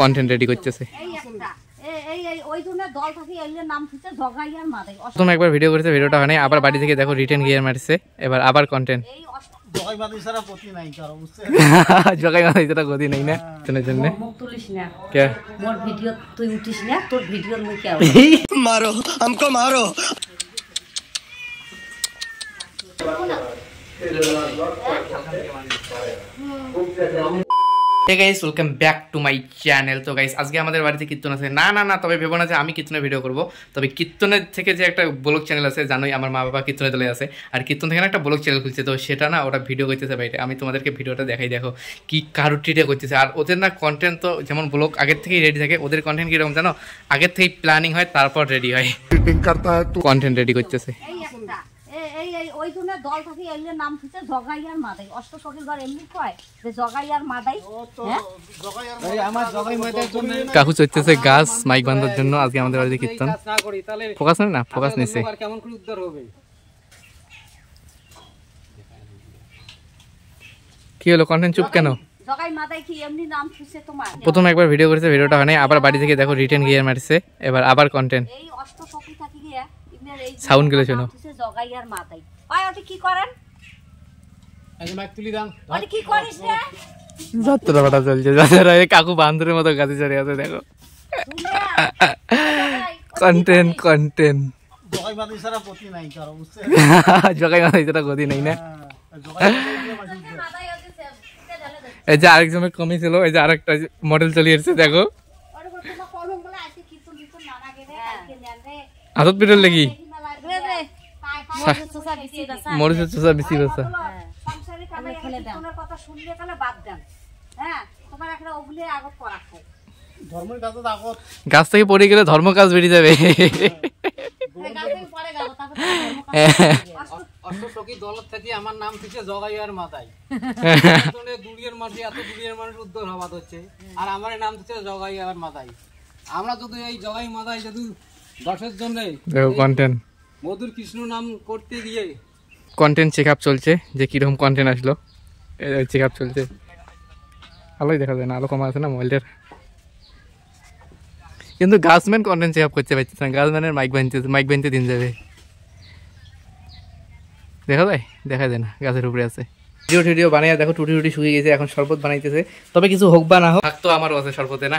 Content ready করতেছে প্রথম একবার ভিডিও করেছে ভিডিওটা হয়নি আবার বাড়ি থেকে দেখো রিটার্ন গিয়ার মারছে এবার আবার কন্টেন্ট জগাই নেই না তোর জন্য কে মোর মারো hey guys welcome back to my channel তো গাইস আজকে আমাদের বাড়িতে কীর্তন আছে না না না তবে ভেবো না যে আমি কীর্তনে ভিডিও করবো তবে কীর্তনের থেকে যে একটা ব্লগ চ্যানেল আছে জানোই আমার মা বাবা কীর্তনে চলে আছে আর কীর্তন থেকে না একটা ব্লগ চ্যানেল খুলছে তো সেটা না ওরা ভিডিও করতেছে বাইরে আমি তোমাদেরকে ভিডিওটা দেখাই দেখো কি কারুটিটা করতেছে আর ওদের না কন্টেন্ট তো যেমন ব্লগ আগের থেকেই রেডি থাকে ওদের কন্টেন্ট কিরকম জানো আগের থেকে প্ল্যানিং হয় তারপর রেডি হয় কন্টেন্ট রেডি করতেছে দল থাকি এগুলো নাম হচ্ছে জগাই আর মাদাই অষ্ট শখের ঘর এমনি কয় যে হ্যাঁ? জগাই আর মাদাই কাকু চাইতেছে গাছ মাইক বান্ধার জন্য আজকে আমাদের বাড়িতে কীর্তন ফোকাস নেই না ফোকাস নিছে কেমন করে উদ্ধার হবে কি হলো কন্টেন্ট চুপ কেন প্রথম একবার ভিডিও করেছে ভিডিওটা হয় নাই আবার বাড়ি থেকে দেখো রিটার্ন গিয়ে মারছে এবার আবার কন্টেন্ট সাউন্ড গেলে শোনো জগাই আর মাথায় যাত্রা কাকু বান্দরের মতো গাছে চড়ে আছে দেখো কন্টেন্ট কন্টেন্ট না হ্যাঁ, হ্যাঁ, এই যে এই যে আরেকটা মডেল চলে এসেছে দেখো হাতত পিটল নাকি মরিচের চোষা হ্যাঁ। হ্যাঁ, হ্যাঁ। বেশি গাছ থেকে পড়ে গেলে ধর্ম কাজ বেরিয়ে যাবে দলত আমার এত মানুষ আর নাম আমরা যদি এই জগাই মাথায় যদি দশের জন্য মধুর কৃষ্ণ নাম করতে গিয়ে কন্টেন্ট চেক আপ চলছে যে কীরকম কন্টেন্ট আসলো চেক আপ চলছে আলোই দেখা যায় না আলো কমা আছে না মোবাইলটার কিন্তু গার্লসম্যান কন্টেন্ট চেক আপ করতে পারছে না গাছম্যানের মাইক বানতে মাইক বানতে দিন যাবে দেখা যায় দেখা যায় না গাছের উপরে আছে ভিডিও টিডিও বানাইয়া দেখো টুটি টুটি শুকিয়ে গেছে এখন শরবত বানাইতেছে তবে কিছু হোক বা না হোক থাকতো আমার আছে শরবতে না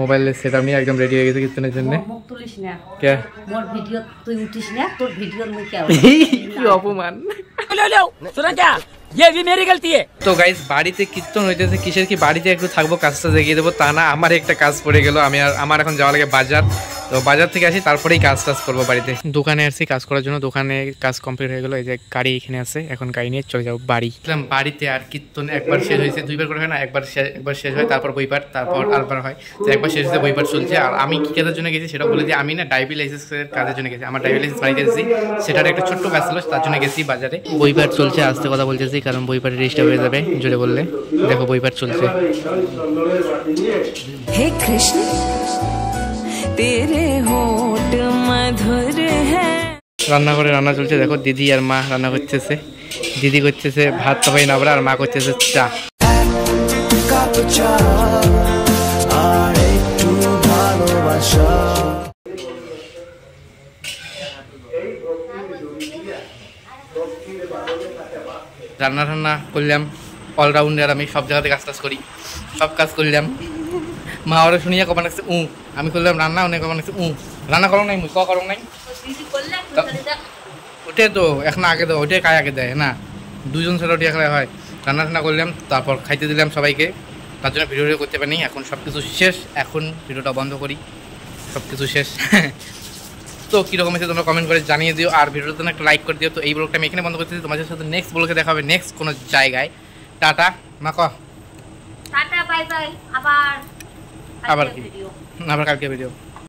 মোবাইলের সেট নিয়ে একদম রেডি হয়ে গেছে কীর্তনের জন্য অপমান ইয়ে, ইয়ে তো গাইজ বাড়িতে কীর্তন হইতেছে কিসের কি বাড়িতে একটু থাকবো কাজটা দেখিয়ে দেবো তা না আমার একটা কাজ পড়ে গেল আমি আর আমার এখন যাওয়ার লাগে বাজার তো বাজার থেকে আসি তারপরেই কাজ টাজ করবো বাড়িতে দোকানে আসছি কাজ করার জন্য দোকানে কাজ কমপ্লিট হয়ে গেলো এই যে গাড়ি এখানে আছে এখন গাড়ি নিয়ে চলে যাবো বাড়ি বাড়িতে আর কীর্তন একবার শেষ হয়েছে দুইবার করে হয় না একবার একবার শেষ হয় তারপর বইবার তারপর আরবার হয় তো একবার শেষ হয়েছে বইবার চলছে আর আমি কী কাজের জন্য গেছি সেটা বলে যে আমি না ড্রাইভিং লাইসেন্সের কাজের জন্য গেছি আমার ডাইভি লাইসেন্স বাড়িতে এসেছি সেটার একটা ছোট্ট কাজ ছিল তার জন্য গেছি বাজারে বইবার চলছে আসতে কথা বলতেছি কারণ বইবার রেজিস্টার হয়ে যাবে জুড়ে বললে দেখো বইবার চলছে হে কৃষ্ণ তেরে হোট রান্নাঘরে রান্না চলছে দেখো দিদি আর মা রান্না করতেছে দিদি করতেছে ভাত সবাই নাবড়া আর মা করতেছে চা রান্না টান্না করলাম অলরাউন্ডার আমি সব জায়গাতে কাজ টাজ করি সব কাজ করলাম মা ওরা শুনিয়া কবার লাগছে উ আমি করলাম রান্না অনেক কবার লাগছে উ রান্না করো নাই মুই ক করো নাই ওটাই তো এখন আগে দাও ওটাই কায় আগে দেয় না দুজন ছেলে ওটি এখন হয় রান্না টান্না করলাম তারপর খাইতে দিলাম সবাইকে তার জন্য ভিডিও করতে পারিনি এখন সব কিছু শেষ এখন ভিডিওটা বন্ধ করি সব কিছু শেষ তো কীরকম হয়েছে তোমরা কমেন্ট করে জানিয়ে দিও আর ভিডিওটা তোমার একটা লাইক করে দিও তো এই ব্লগটা আমি এখানে বন্ধ করতেছি তোমাদের সাথে নেক্সট ব্লগে দেখা হবে নেক্সট কোনো জায়গায় টাটা মা ক টাটা বাই বাই আবার আবার কি আবার কালকে ভিডিও